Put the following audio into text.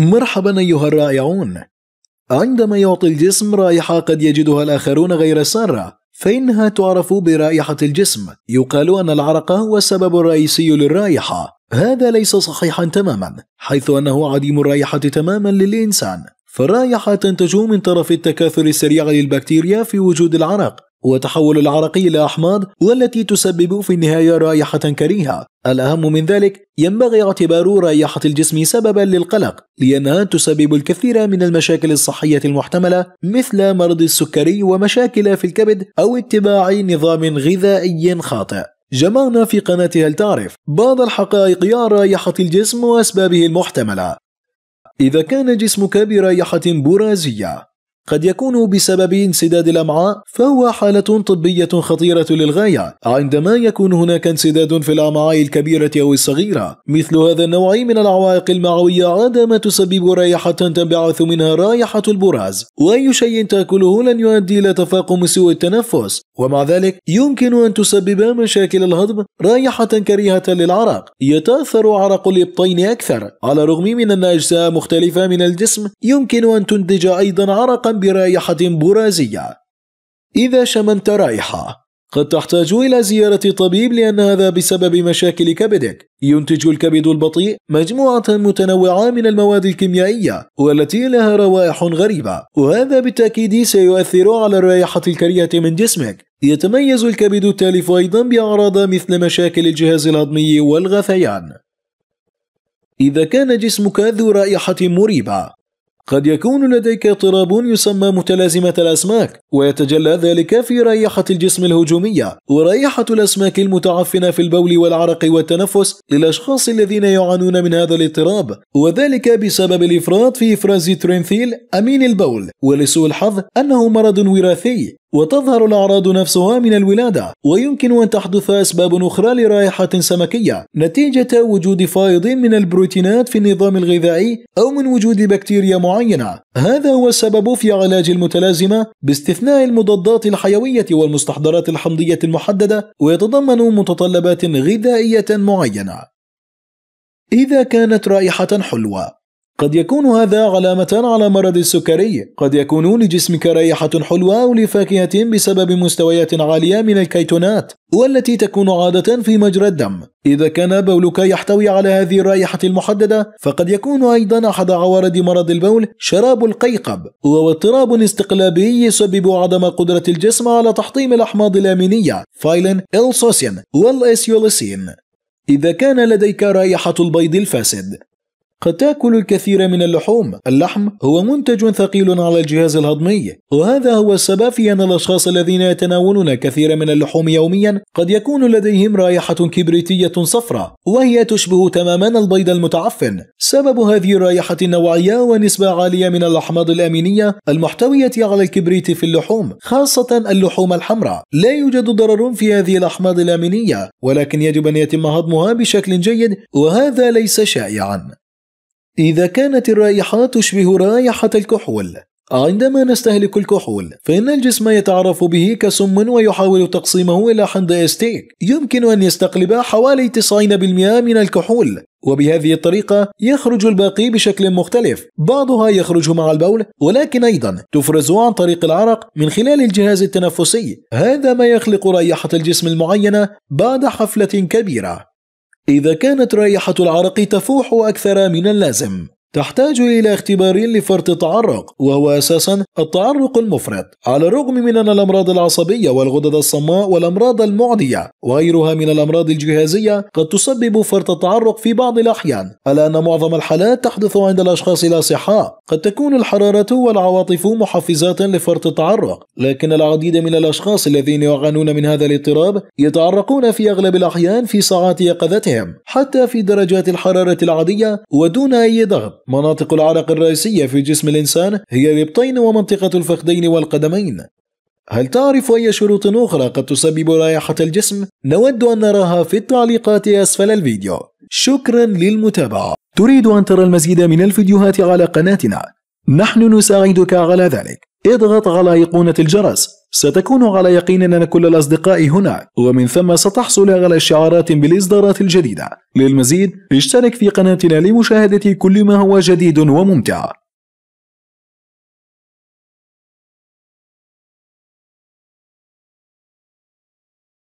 مرحبا أيها الرائعون عندما يعطي الجسم رائحة قد يجدها الآخرون غير سارة فإنها تعرف برائحة الجسم يقال أن العرق هو السبب الرئيسي للرائحة هذا ليس صحيحا تماما حيث أنه عديم الرائحة تماما للإنسان فالرائحة تنتج من طرف التكاثر السريع للبكتيريا في وجود العرق وتحول العرقي إلى أحماض والتي تسبب في النهاية رائحة كريهة الأهم من ذلك ينبغي اعتبار رائحة الجسم سببا للقلق لأنها تسبب الكثير من المشاكل الصحية المحتملة مثل مرض السكري ومشاكل في الكبد أو اتباع نظام غذائي خاطئ جمعنا في قناة هل تعرف بعض الحقائق عن رائحة الجسم وأسبابه المحتملة إذا كان جسمك برائحة برازية قد يكون بسبب انسداد الأمعاء فهو حالة طبية خطيرة للغاية عندما يكون هناك انسداد في الأمعاء الكبيرة أو الصغيرة مثل هذا النوع من العوائق المعوية ما تسبب رائحة تنبعث منها رائحة البراز وأي شيء تأكله لن يؤدي إلى تفاقم سوء التنفس ومع ذلك يمكن أن تسبب مشاكل الهضم رائحة كريهة للعرق يتأثر عرق الإبطين أكثر على الرغم من أن أجزاء مختلفة من الجسم يمكن أن تنتج أيضا عرقا برائحة برازية إذا شممت رائحة قد تحتاج إلى زيارة طبيب لأن هذا بسبب مشاكل كبدك. ينتج الكبد البطيء مجموعة متنوعة من المواد الكيميائية والتي لها روائح غريبة، وهذا بالتأكيد سيؤثر على الرائحة الكريهة من جسمك. يتميز الكبد التالف أيضا بأعراض مثل مشاكل الجهاز الهضمي والغثيان. إذا كان جسمك ذو رائحة مريبة قد يكون لديك اضطراب يسمى متلازمة الأسماك ويتجلى ذلك في رائحة الجسم الهجومية ورائحة الأسماك المتعفنة في البول والعرق والتنفس للأشخاص الذين يعانون من هذا الاضطراب وذلك بسبب الإفراط في إفراز ترينثيل أمين البول ولسوء الحظ أنه مرض وراثي وتظهر الأعراض نفسها من الولادة ويمكن أن تحدث أسباب أخرى لرائحة سمكية نتيجة وجود فائض من البروتينات في النظام الغذائي أو من وجود بكتيريا معينة هذا هو السبب في علاج المتلازمة باستثناء المضادات الحيوية والمستحضرات الحمضية المحددة ويتضمن متطلبات غذائية معينة إذا كانت رائحة حلوة قد يكون هذا علامة على مرض السكري قد يكون لجسمك رائحة حلوة أو لفاكهة بسبب مستويات عالية من الكيتونات والتي تكون عادة في مجرى الدم إذا كان بولك يحتوي على هذه الرائحة المحددة فقد يكون أيضا أحد عوارض مرض البول شراب القيقب وهو اضطراب استقلابي يسبب عدم قدرة الجسم على تحطيم الأحماض الأمينية فايلين السوسين والإسيولسين إذا كان لديك رائحة البيض الفاسد قد تأكل الكثير من اللحوم اللحم هو منتج ثقيل على الجهاز الهضمي وهذا هو السبب في أن الأشخاص الذين يتناولون كثير من اللحوم يوميا قد يكون لديهم رائحة كبريتية صفراء وهي تشبه تماما البيض المتعفن سبب هذه الرائحة النوعية ونسبة عالية من الأحماض الأمينية المحتوية على الكبريت في اللحوم خاصة اللحوم الحمراء لا يوجد ضرر في هذه الأحماض الأمينية ولكن يجب أن يتم هضمها بشكل جيد وهذا ليس شائعا إذا كانت الرائحة تشبه رائحة الكحول عندما نستهلك الكحول فإن الجسم يتعرف به كسم ويحاول تقسيمه إلى حمض استيك يمكن أن يستقلب حوالي 90% من الكحول وبهذه الطريقة يخرج الباقي بشكل مختلف بعضها يخرج مع البول ولكن أيضا تفرز عن طريق العرق من خلال الجهاز التنفسي هذا ما يخلق رائحة الجسم المعينة بعد حفلة كبيرة إذا كانت رائحة العرق تفوح أكثر من اللازم تحتاج إلى اختبار لفرط التعرق وهو أساسا التعرق المفرط على الرغم من أن الأمراض العصبية والغدد الصماء والأمراض المعدية وغيرها من الأمراض الجهازية قد تسبب فرط التعرق في بعض الأحيان ألا أن معظم الحالات تحدث عند الأشخاص الأصحاء قد تكون الحرارة والعواطف محفزات لفرط التعرق لكن العديد من الأشخاص الذين يعانون من هذا الاضطراب يتعرقون في أغلب الأحيان في ساعات يقظتهم حتى في درجات الحرارة العادية ودون أي ضغط مناطق العرق الرئيسية في جسم الإنسان هي الإبطين ومنطقة الفخذين والقدمين هل تعرف أي شروط أخرى قد تسبب رائحة الجسم؟ نود أن نراها في التعليقات أسفل الفيديو شكرا للمتابعة تريد أن ترى المزيد من الفيديوهات على قناتنا نحن نساعدك على ذلك اضغط على أيقونة الجرس ستكون على يقين أن كل الأصدقاء هنا ومن ثم ستحصل على إشعارات بالإصدارات الجديدة للمزيد اشترك في قناتنا لمشاهدة كل ما هو جديد وممتع